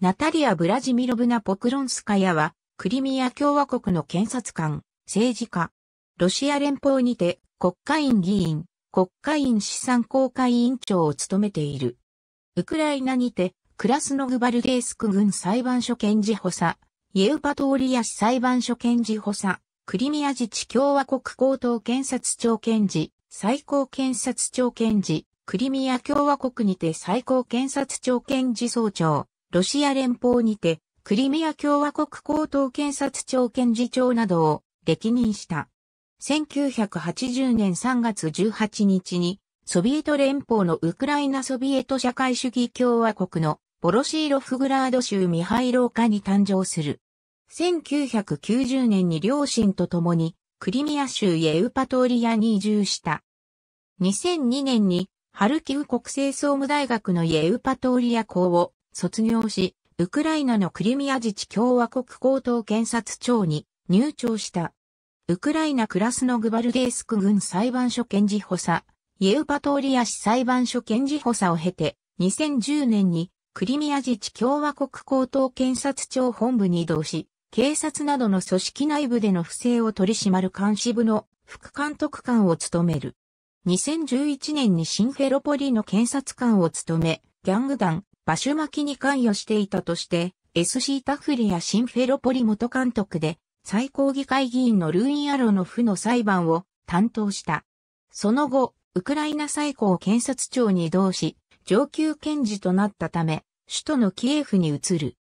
ナタリア・ブラジミロブナ・ポクロンスカヤは、クリミア共和国の検察官、政治家、ロシア連邦にて国会議員、国会員資産公開委員長を務めている。ウクライナにて、クラスノグバルデースク軍裁判所検事補佐、イエウパトーリア市裁判所検事補佐、クリミア自治共和国高等検察庁検事、最高検察庁検事、クリミア共和国にて最高検察庁検事総長、ロシア連邦にて、クリミア共和国高等検察庁検事長などを歴任した。1980年3月18日に、ソビエト連邦のウクライナソビエト社会主義共和国のボロシーロフグラード州ミハイローカに誕生する。1990年に両親と共にクリミア州イエウパトーリアに移住した。2002年にハルキウ国政総務大学のイエウパトーリア校を卒業し、ウクライナのクリミア自治共和国高等検察庁に入庁した。ウクライナクラスノグバルデースク軍裁判所検事補佐、イエウパトーリア市裁判所検事補佐を経て、2010年にクリミア自治共和国高等検察庁本部に移動し、警察などの組織内部での不正を取り締まる監視部の副監督官を務める。2011年にシンフェロポリの検察官を務め、ギャング団、場所巻きに関与していたとして、SC タフリやシンフェロポリ元監督で、最高議会議員のルイン・アロノフの裁判を担当した。その後、ウクライナ最高検察庁に移動し、上級検事となったため、首都のキエフに移る。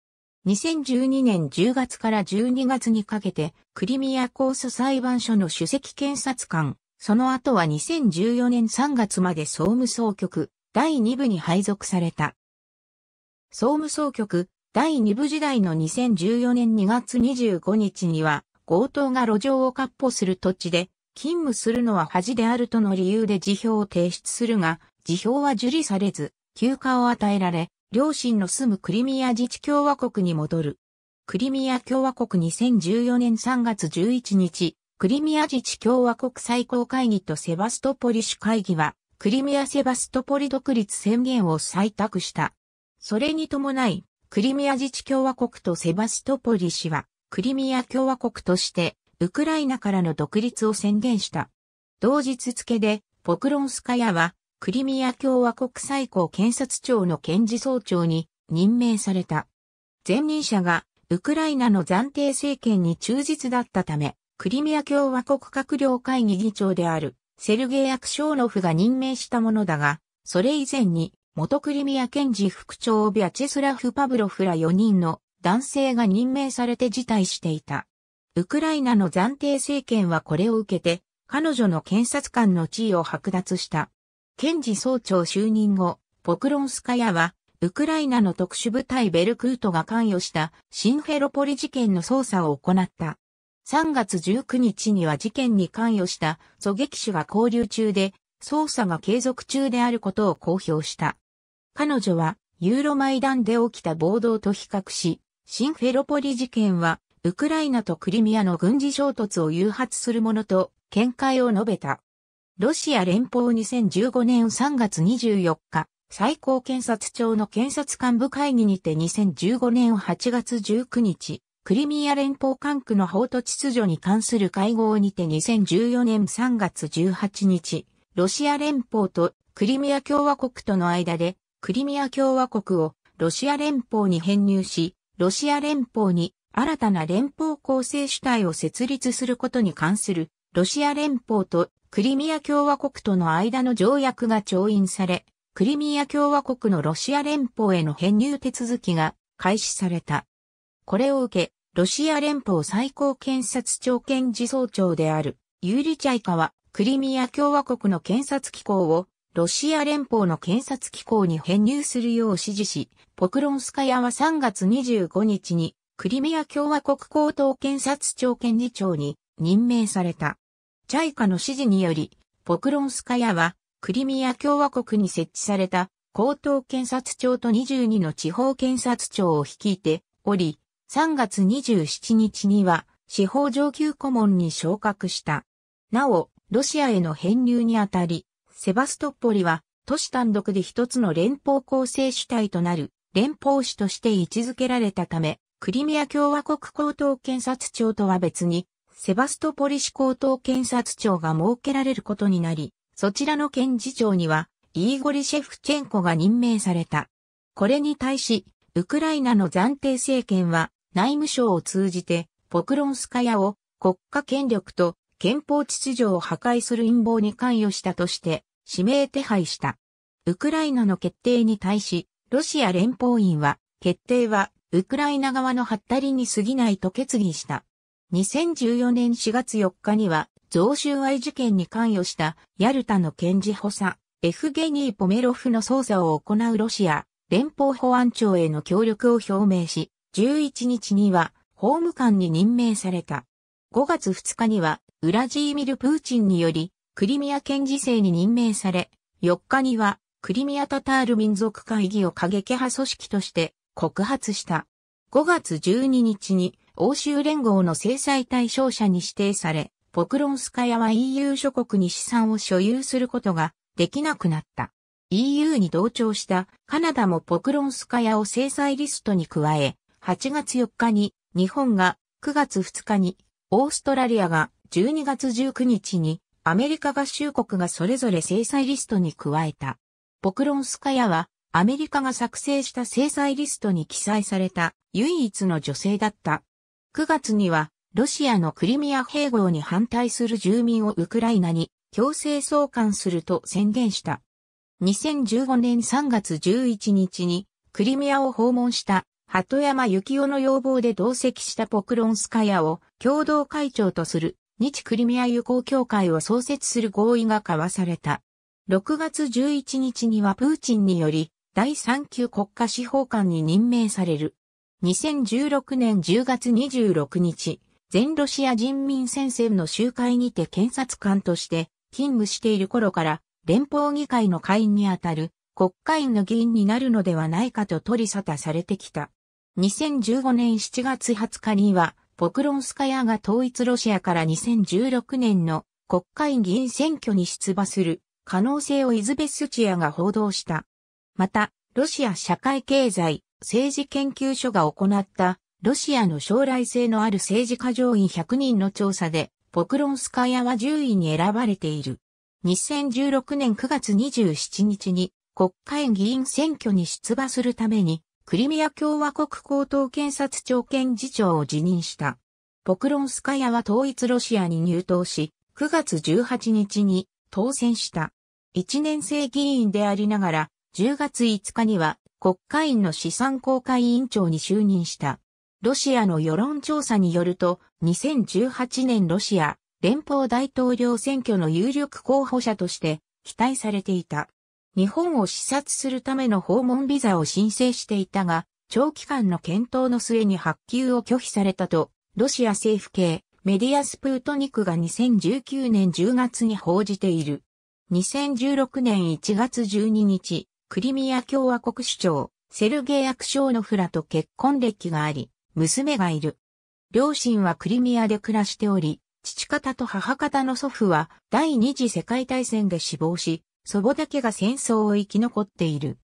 2012年10月から12月にかけて、クリミア控訴裁判所の首席検察官、その後は2014年3月まで総務総局、第2部に配属された。総務総局第2部時代の2014年2月25日には、強盗が路上を割歩する土地で、勤務するのは恥であるとの理由で辞表を提出するが、辞表は受理されず、休暇を与えられ、両親の住むクリミア自治共和国に戻る。クリミア共和国2014年3月11日、クリミア自治共和国最高会議とセバストポリ主会議は、クリミアセバストポリ独立宣言を採択した。それに伴い、クリミア自治共和国とセバストポリ氏は、クリミア共和国として、ウクライナからの独立を宣言した。同日付で、ポクロンスカヤは、クリミア共和国最高検察庁の検事総長に任命された。前任者が、ウクライナの暫定政権に忠実だったため、クリミア共和国閣僚会議議長である、セルゲイ・アクショーノフが任命したものだが、それ以前に、元クリミア検事副長ビアチェスラフ・パブロフら4人の男性が任命されて辞退していた。ウクライナの暫定政権はこれを受けて、彼女の検察官の地位を剥奪した。検事総長就任後、ポクロンスカヤは、ウクライナの特殊部隊ベルクートが関与したシンフェロポリ事件の捜査を行った。3月19日には事件に関与した狙撃手が交流中で、捜査が継続中であることを公表した。彼女はユーロマイダンで起きた暴動と比較し、シンフェロポリ事件はウクライナとクリミアの軍事衝突を誘発するものと見解を述べた。ロシア連邦2015年3月24日、最高検察庁の検察幹部会議にて2015年8月19日、クリミア連邦管区の法と秩序に関する会合にて2014年3月18日、ロシア連邦とクリミア共和国との間でクリミア共和国をロシア連邦に編入し、ロシア連邦に新たな連邦構成主体を設立することに関するロシア連邦とクリミア共和国との間の条約が調印され、クリミア共和国のロシア連邦への編入手続きが開始された。これを受け、ロシア連邦最高検察庁検事総長であるユーリチャイカはクリミア共和国の検察機構をロシア連邦の検察機構に編入するよう指示し、ポクロンスカヤは3月25日に、クリミア共和国高等検察庁検事長に任命された。チャイカの指示により、ポクロンスカヤは、クリミア共和国に設置された高等検察庁と22の地方検察庁を率いており、3月27日には司法上級顧問に昇格した。なお、ロシアへの編入にあたり、セバストッポリは、都市単独で一つの連邦構成主体となる連邦市として位置づけられたため、クリミア共和国高等検察庁とは別に、セバストポリ市高等検察庁が設けられることになり、そちらの検事長には、イーゴリ・シェフチェンコが任命された。これに対し、ウクライナの暫定政権は、内務省を通じて、ポクロンスカヤを国家権力と憲法秩序を破壊する陰謀に関与したとして、指名手配した。ウクライナの決定に対し、ロシア連邦院は、決定は、ウクライナ側のハッタリに過ぎないと決議した。2014年4月4日には、増収賄事件に関与したヤルタの検事補佐、エフゲニー・ポメロフの捜査を行うロシア連邦保安庁への協力を表明し、11日には法務官に任命された。5月2日には、ウラジーミル・プーチンによりクリミア県事政に任命され、4日にはクリミアタタール民族会議を過激派組織として告発した。5月12日に欧州連合の制裁対象者に指定され、ポクロンスカヤは EU 諸国に資産を所有することができなくなった。EU に同調したカナダもポクロンスカヤを制裁リストに加え、8月4日に日本が9月2日に、オーストラリアが12月19日にアメリカ合衆国がそれぞれ制裁リストに加えた。ポクロンスカヤは、アメリカが作成した制裁リストに記載された唯一の女性だった。9月には、ロシアのクリミア併合に反対する住民をウクライナに強制送還すると宣言した。2015年3月11日にクリミアを訪問した鳩山幸男の要望で同席したポクロンスカヤを共同会長とする日クリミア友好協会を創設する合意が交わされた。6月11日にはプーチンにより第3級国家司法官に任命される。2016年10月26日、全ロシア人民戦線の集会にて検察官として勤務している頃から連邦議会の会員にあたる国会員の議員になるのではないかと取り沙汰されてきた。2015年7月20日にはポクロンスカヤが統一ロシアから2016年の国会議員選挙に出馬する可能性をイズベスチアが報道した。また、ロシア社会経済政治研究所が行ったロシアの将来性のある政治家上院100人の調査で、ポクロンスカヤは10位に選ばれている。2016年9月27日に国会議員選挙に出馬するためにクリミア共和国高等検察庁検事長を辞任した。ポクロンスカヤは統一ロシアに入党し、9月18日に当選した。1年生議員でありながら、10月5日には国会員の資産公開委員長に就任した。ロシアの世論調査によると、2018年ロシア連邦大統領選挙の有力候補者として期待されていた。日本を視察するための訪問ビザを申請していたが、長期間の検討の末に発給を拒否されたと、ロシア政府系メディアスプートニクが2019年10月に報じている。2016年1月12日、クリミア共和国首長、セルゲイ・アクショーノフラと結婚歴があり、娘がいる。両親はクリミアで暮らしており、父方と母方の祖父は第二次世界大戦で死亡し、祖母だけが戦争を生き残っている。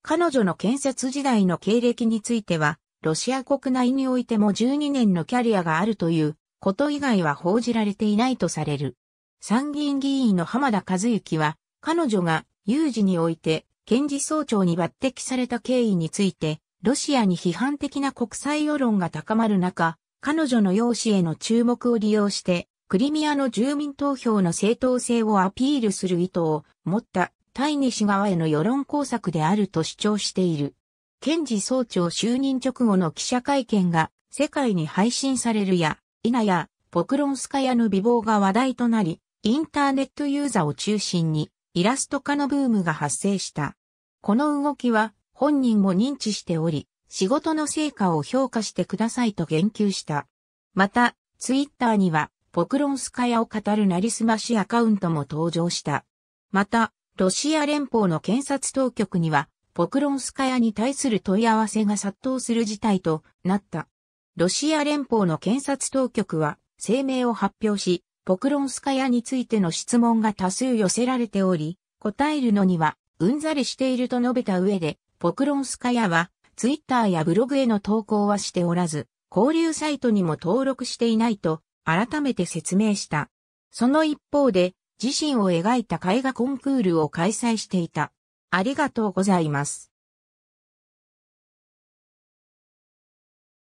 彼女の建設時代の経歴については、ロシア国内においても12年のキャリアがあるということ以外は報じられていないとされる。参議院議員の浜田和幸は、彼女が有事において検事総長に抜擢された経緯について、ロシアに批判的な国際世論が高まる中、彼女の容姿への注目を利用して、クリミアの住民投票の正当性をアピールする意図を持った対西側への世論工作であると主張している。検事総長就任直後の記者会見が世界に配信されるや、否や、ポクロンスカヤの美貌が話題となり、インターネットユーザーを中心にイラスト化のブームが発生した。この動きは本人も認知しており、仕事の成果を評価してくださいと言及した。また、ツイッターにはポクロンスカヤを語るなりすましアカウントも登場した。また、ロシア連邦の検察当局には、ポクロンスカヤに対する問い合わせが殺到する事態となった。ロシア連邦の検察当局は声明を発表し、ポクロンスカヤについての質問が多数寄せられており、答えるのにはうんざりしていると述べた上で、ポクロンスカヤは、ツイッターやブログへの投稿はしておらず、交流サイトにも登録していないと改めて説明した。その一方で、自身を描いた絵画コンクールを開催していた。ありがとうございます。